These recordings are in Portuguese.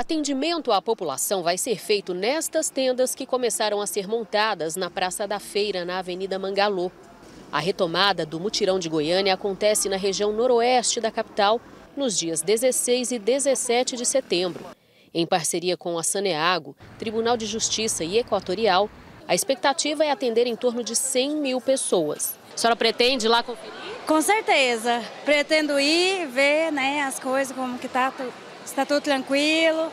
atendimento à população vai ser feito nestas tendas que começaram a ser montadas na Praça da Feira, na Avenida Mangalô. A retomada do mutirão de Goiânia acontece na região noroeste da capital nos dias 16 e 17 de setembro. Em parceria com a Saneago, Tribunal de Justiça e Equatorial, a expectativa é atender em torno de 100 mil pessoas. A senhora pretende lá conferir? Com certeza. Pretendo ir, ver né, as coisas, como que está está tudo tranquilo.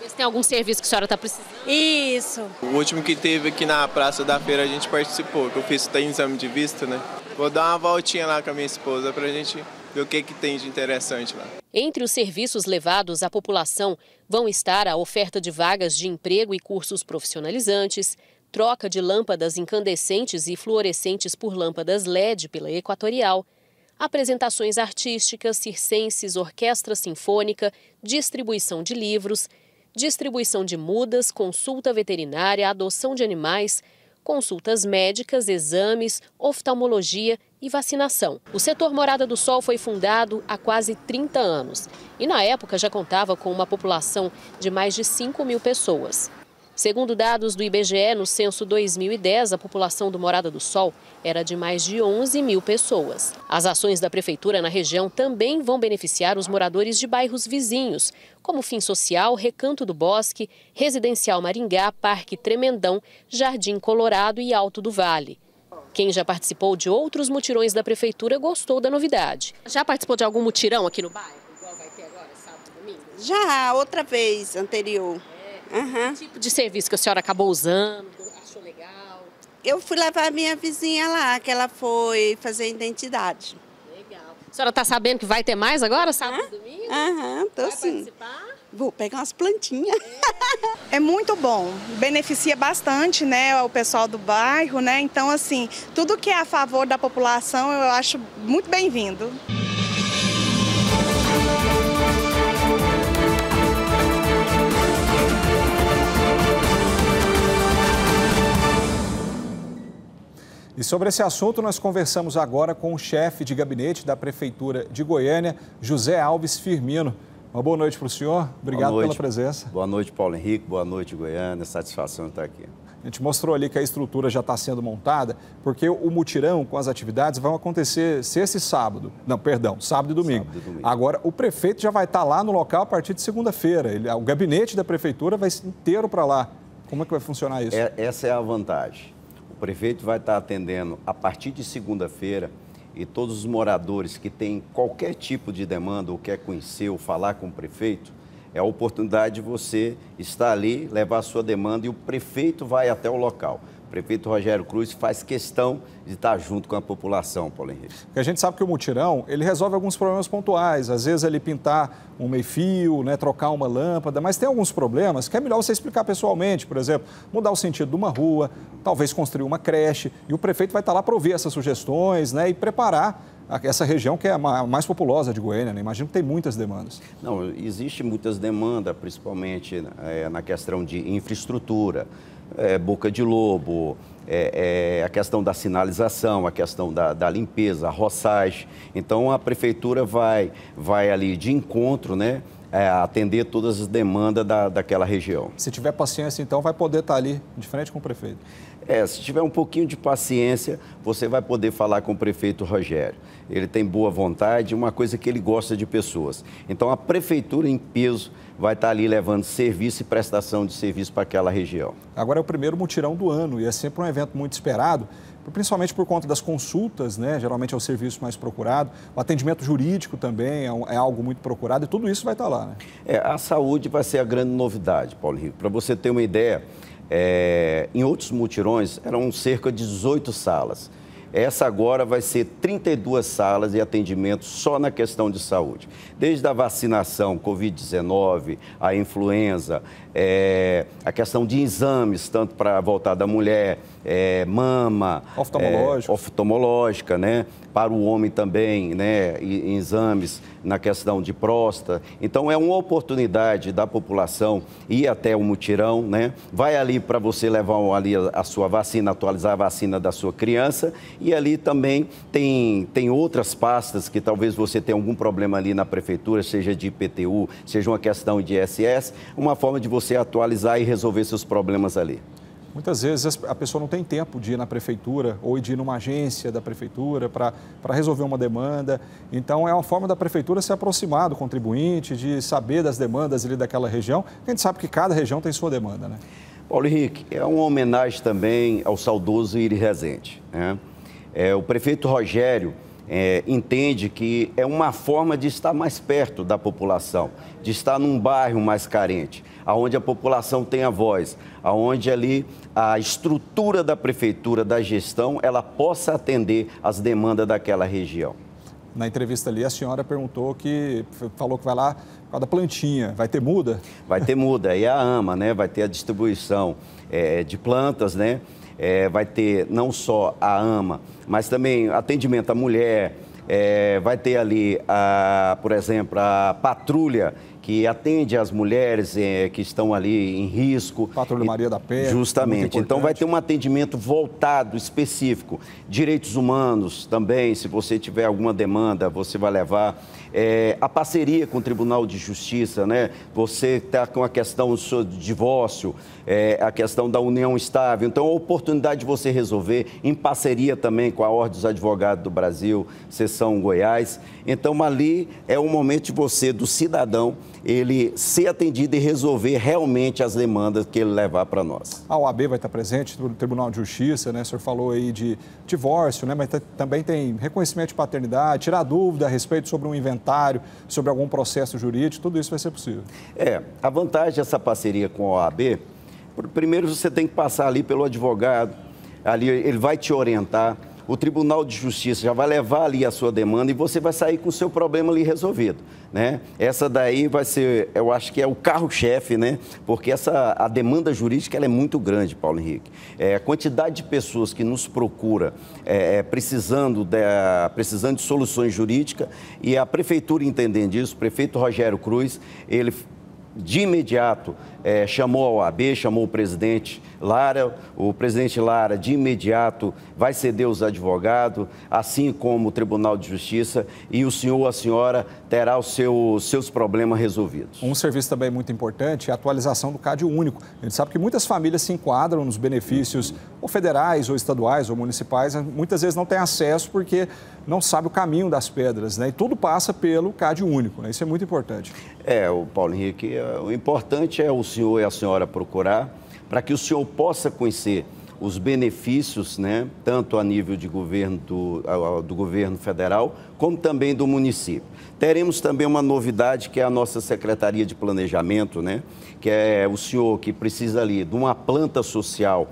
Vê se tem algum serviço que a senhora está precisando. Isso. O último que teve aqui na Praça da Feira a gente participou, que eu fiz tá, exame de visto, né? Vou dar uma voltinha lá com a minha esposa para a gente ver o que, que tem de interessante lá. Entre os serviços levados à população vão estar a oferta de vagas de emprego e cursos profissionalizantes, troca de lâmpadas incandescentes e fluorescentes por lâmpadas LED pela Equatorial, apresentações artísticas, circenses, orquestra sinfônica, distribuição de livros, distribuição de mudas, consulta veterinária, adoção de animais, consultas médicas, exames, oftalmologia e vacinação. O setor Morada do Sol foi fundado há quase 30 anos e, na época, já contava com uma população de mais de 5 mil pessoas. Segundo dados do IBGE, no censo 2010, a população do Morada do Sol era de mais de 11 mil pessoas. As ações da prefeitura na região também vão beneficiar os moradores de bairros vizinhos, como Fim Social, Recanto do Bosque, Residencial Maringá, Parque Tremendão, Jardim Colorado e Alto do Vale. Quem já participou de outros mutirões da prefeitura gostou da novidade. Já participou de algum mutirão aqui no bairro? Igual vai ter agora, sábado, domingo? Já, outra vez, anterior. Uhum. Que tipo de serviço que a senhora acabou usando, achou legal? Eu fui levar a minha vizinha lá, que ela foi fazer identidade. Legal. A senhora está sabendo que vai ter mais agora, sábado e domingo? Aham, tô vai sim. participar? Vou pegar umas plantinhas. É. é muito bom, beneficia bastante, né, o pessoal do bairro, né? Então, assim, tudo que é a favor da população eu acho muito bem-vindo. E sobre esse assunto, nós conversamos agora com o chefe de gabinete da Prefeitura de Goiânia, José Alves Firmino. Uma boa noite para o senhor, obrigado pela presença. Boa noite, Paulo Henrique, boa noite, Goiânia, satisfação estar aqui. A gente mostrou ali que a estrutura já está sendo montada, porque o mutirão com as atividades vão acontecer sexta e sábado. Não, perdão, sábado e domingo. Sábado e domingo. Agora, o prefeito já vai estar tá lá no local a partir de segunda-feira. O gabinete da prefeitura vai inteiro para lá. Como é que vai funcionar isso? É, essa é a vantagem prefeito vai estar atendendo a partir de segunda-feira e todos os moradores que têm qualquer tipo de demanda ou quer conhecer ou falar com o prefeito, é a oportunidade de você estar ali, levar a sua demanda e o prefeito vai até o local prefeito Rogério Cruz faz questão de estar junto com a população, Paulo Henrique. Porque a gente sabe que o mutirão, ele resolve alguns problemas pontuais. Às vezes ele pintar um meio-fio, né, trocar uma lâmpada, mas tem alguns problemas que é melhor você explicar pessoalmente. Por exemplo, mudar o sentido de uma rua, talvez construir uma creche. E o prefeito vai estar lá para ouvir essas sugestões né, e preparar essa região que é a mais populosa de Goiânia, né? imagino que tem muitas demandas. Não, existe muitas demandas, principalmente é, na questão de infraestrutura é, boca de lobo, é, é, a questão da sinalização, a questão da, da limpeza, a roçagem. Então a prefeitura vai, vai ali de encontro, né? É, atender todas as demandas da, daquela região. Se tiver paciência, então, vai poder estar ali, de frente com o prefeito. É, se tiver um pouquinho de paciência, você vai poder falar com o prefeito Rogério. Ele tem boa vontade, uma coisa que ele gosta de pessoas. Então a prefeitura em peso vai estar ali levando serviço e prestação de serviço para aquela região. Agora é o primeiro mutirão do ano e é sempre um evento muito esperado, principalmente por conta das consultas, né? Geralmente é o serviço mais procurado. O atendimento jurídico também é, um, é algo muito procurado e tudo isso vai estar lá, né? É, a saúde vai ser a grande novidade, Paulo Rico. Para você ter uma ideia, é, em outros mutirões eram cerca de 18 salas. Essa agora vai ser 32 salas e atendimento só na questão de saúde. Desde a vacinação Covid-19, a influenza, é, a questão de exames, tanto para voltar da mulher, é, mama, oftalmológica. É, oftalmológica, né? Para o homem também, né? exames na questão de próstata. Então é uma oportunidade da população ir até o mutirão, né? Vai ali para você levar ali a sua vacina, atualizar a vacina da sua criança e ali também tem tem outras pastas que talvez você tenha algum problema ali na prefeitura, seja de IPTU, seja uma questão de ISS, uma forma de você você atualizar e resolver seus problemas ali? Muitas vezes a pessoa não tem tempo de ir na prefeitura ou de ir numa agência da prefeitura para resolver uma demanda. Então, é uma forma da prefeitura se aproximar do contribuinte, de saber das demandas ali daquela região. A gente sabe que cada região tem sua demanda, né? Paulo Henrique, é uma homenagem também ao saudoso Iri Rezende. Né? É, o prefeito Rogério é, entende que é uma forma de estar mais perto da população, de estar num bairro mais carente, aonde a população tem a voz, aonde ali a estrutura da prefeitura, da gestão, ela possa atender às demandas daquela região. Na entrevista ali, a senhora perguntou que falou que vai lá por causa da plantinha, vai ter muda? Vai ter muda, aí a AMA, né? Vai ter a distribuição é, de plantas, né? é, vai ter não só a AMA, mas também atendimento à mulher, é, vai ter ali, a, por exemplo, a patrulha que atende as mulheres é, que estão ali em risco. Patrulha Maria da Penha. Justamente. Então vai ter um atendimento voltado, específico. Direitos humanos também, se você tiver alguma demanda, você vai levar. É, a parceria com o Tribunal de Justiça, né? Você está com a questão do seu divórcio, é, a questão da união estável. Então, a oportunidade de você resolver em parceria também com a Ordem dos Advogados do Brasil, Sessão Goiás. Então, ali é o momento de você, do cidadão, ele ser atendido e resolver realmente as demandas que ele levar para nós. A OAB vai estar presente no Tribunal de Justiça, né? O senhor falou aí de divórcio, né? Mas também tem reconhecimento de paternidade, tirar dúvida a respeito sobre um inventário, sobre algum processo jurídico, tudo isso vai ser possível. É, a vantagem dessa parceria com a OAB, primeiro você tem que passar ali pelo advogado, ali ele vai te orientar o Tribunal de Justiça já vai levar ali a sua demanda e você vai sair com o seu problema ali resolvido, né? Essa daí vai ser, eu acho que é o carro-chefe, né? Porque essa, a demanda jurídica ela é muito grande, Paulo Henrique. É, a quantidade de pessoas que nos procura é, é precisando, de, precisando de soluções jurídicas e a Prefeitura entendendo isso, o prefeito Rogério Cruz, ele de imediato é, chamou a OAB, chamou o presidente Lara. O presidente Lara, de imediato, vai ceder os advogados, assim como o Tribunal de Justiça, e o senhor ou a senhora terá os seu, seus problemas resolvidos. Um serviço também muito importante é a atualização do CAD único. A gente sabe que muitas famílias se enquadram nos benefícios ou federais, ou estaduais, ou municipais, né? muitas vezes não têm acesso porque não sabe o caminho das pedras, né? E tudo passa pelo CAD único, né? Isso é muito importante. É, o Paulo Henrique, é, o importante é o senhor e a senhora procurar para que o senhor possa conhecer os benefícios, né, tanto a nível de governo do, do governo federal, como também do município. Teremos também uma novidade que é a nossa Secretaria de Planejamento, né, que é o senhor que precisa ali de uma planta social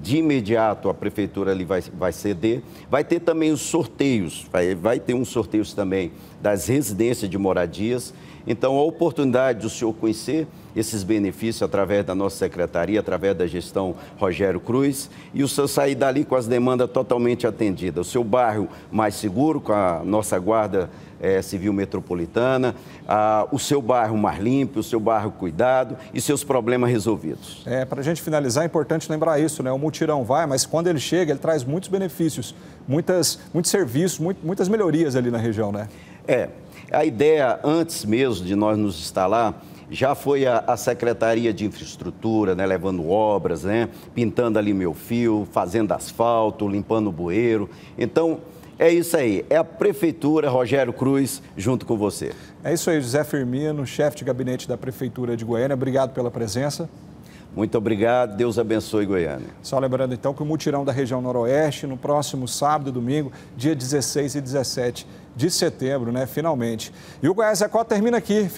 de imediato a prefeitura ali vai, vai ceder. Vai ter também os sorteios, vai, vai ter uns sorteios também das residências de moradias. Então, a oportunidade do senhor conhecer esses benefícios através da nossa secretaria, através da gestão Rogério Cruz, e o senhor sair dali com as demandas totalmente atendidas. O seu bairro mais seguro, com a nossa guarda é, Civil Metropolitana, a, o seu bairro mais limpo, o seu bairro cuidado e seus problemas resolvidos. É, para a gente finalizar, é importante lembrar isso, né? O mutirão vai, mas quando ele chega, ele traz muitos benefícios, muitas, muitos serviços, muito, muitas melhorias ali na região, né? É, a ideia antes mesmo de nós nos instalar já foi a, a, Secretaria de Infraestrutura, né, levando obras, né, pintando ali meu fio, fazendo asfalto, limpando o bueiro. Então, é isso aí, é a Prefeitura, Rogério Cruz, junto com você. É isso aí, José Firmino, chefe de gabinete da Prefeitura de Goiânia. Obrigado pela presença. Muito obrigado, Deus abençoe Goiânia. Só lembrando então que o mutirão da região noroeste, no próximo sábado e domingo, dia 16 e 17 de setembro, né? Finalmente. E o Goiás Record termina aqui.